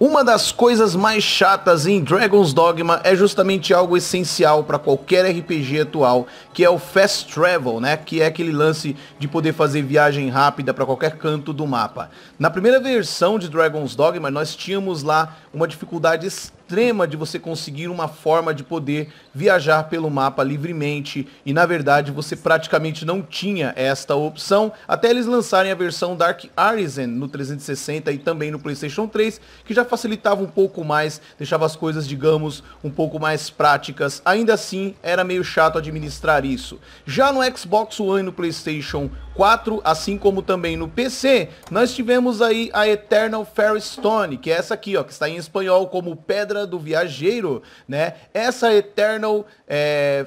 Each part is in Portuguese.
Uma das coisas mais chatas em Dragon's Dogma é justamente algo essencial para qualquer RPG atual, que é o fast travel, né? Que é aquele lance de poder fazer viagem rápida para qualquer canto do mapa. Na primeira versão de Dragon's Dogma, nós tínhamos lá uma dificuldade extrema de você conseguir uma forma de poder viajar pelo mapa livremente e na verdade você praticamente não tinha esta opção até eles lançarem a versão Dark Arisen no 360 e também no PlayStation 3, que já facilitava um pouco mais, deixava as coisas, digamos, um pouco mais práticas. Ainda assim, era meio chato administrar isso. Já no Xbox One e no PlayStation 4, assim como também no PC, nós tivemos aí a Eternal Fairstone, que é essa aqui, ó, que está em espanhol como Pedra do Viajeiro, né? Essa Eternal é,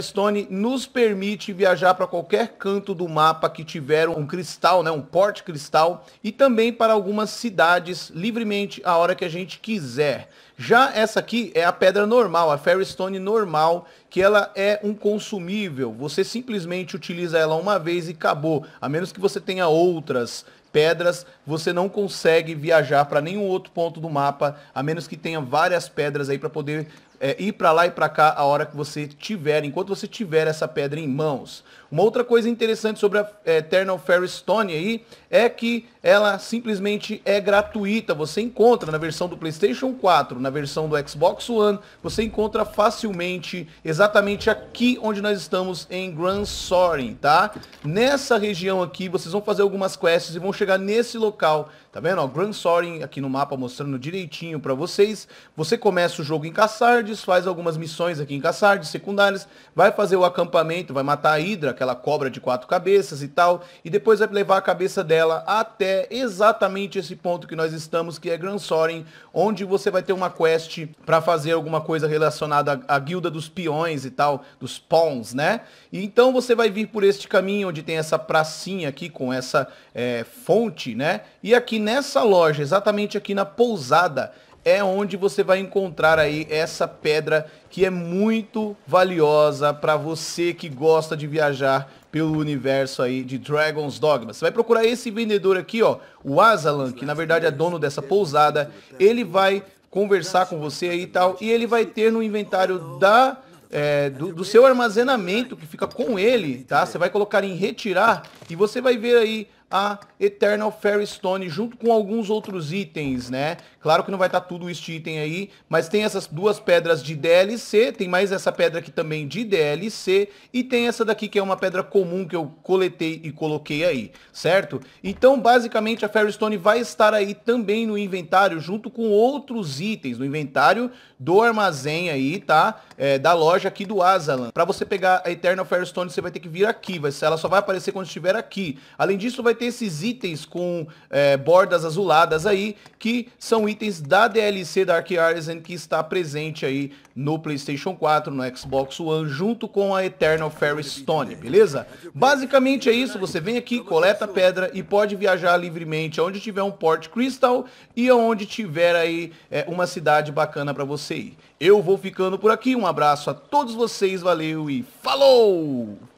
Stone nos permite viajar para qualquer canto do mapa que tiver um cristal, né, um porte cristal, e também para algumas cidades livremente a hora que a gente quiser. Já essa aqui é a pedra normal, a Stone normal, que ela é um consumível. Você simplesmente utiliza ela uma vez e acabou, a menos que você tenha outras pedras, você não consegue viajar para nenhum outro ponto do mapa, a menos que tenha várias pedras aí para poder é, ir para lá e para cá a hora que você tiver, enquanto você tiver essa pedra em mãos. Uma outra coisa interessante sobre a é, Eternal Fairy Stone aí é que ela simplesmente é gratuita. Você encontra na versão do PlayStation 4, na versão do Xbox One, você encontra facilmente exatamente aqui onde nós estamos em Grand Soaring, tá? Nessa região aqui vocês vão fazer algumas quests e vão chegar nesse local, tá vendo? Ó, Grand Soaring aqui no mapa mostrando direitinho para vocês. Você começa o jogo em Caçardes, faz algumas missões aqui em Caçardes, secundárias, vai fazer o acampamento, vai matar a Hydra, aquela cobra de quatro cabeças e tal, e depois vai levar a cabeça dela até exatamente esse ponto que nós estamos, que é Grand Soaring, onde você vai ter uma quest para fazer alguma coisa relacionada à, guilda dos peões e tal, dos pawns, né? E então você vai vir por este caminho onde tem essa pracinha aqui com essa é, fonte, né? E aqui nessa loja, exatamente aqui na pousada, é onde você vai encontrar aí essa pedra que é muito valiosa para você que gosta de viajar pelo universo aí de Dragon's Dogma. Você vai procurar esse vendedor aqui, ó, o Azalan, que na verdade é dono dessa pousada. Ele vai conversar com você aí e tal, e ele vai ter no inventário da é, do, do, seu armazenamento que fica com ele, tá? Você vai colocar em retirar e você vai ver aí a Eternal Stone, junto com alguns outros itens, né? Claro que não vai estar tá tudo este item aí, mas tem essas duas pedras de DLC, tem mais essa pedra aqui também de DLC, e tem essa daqui que é uma pedra comum que eu coletei e coloquei aí, certo? Então, basicamente, a Stone vai estar aí também no inventário, junto com outros itens, no inventário do armazém aí, tá? É, da loja aqui do Azalan. Para você pegar a Eternal Stone, você vai ter que vir aqui, vai, ela só vai aparecer quando estiver aqui. Além disso, vai ter ter esses itens com é, bordas azuladas aí, que são itens da DLC Dark Artisan que está presente aí no PlayStation 4, no Xbox One, junto com a Eternal Fairy Stone, beleza? Basicamente é isso, você vem aqui, coleta pedra e pode viajar livremente aonde tiver um Port Crystal e aonde tiver aí é, uma cidade bacana para você ir. Eu vou ficando por aqui, um abraço a todos vocês, valeu e falou!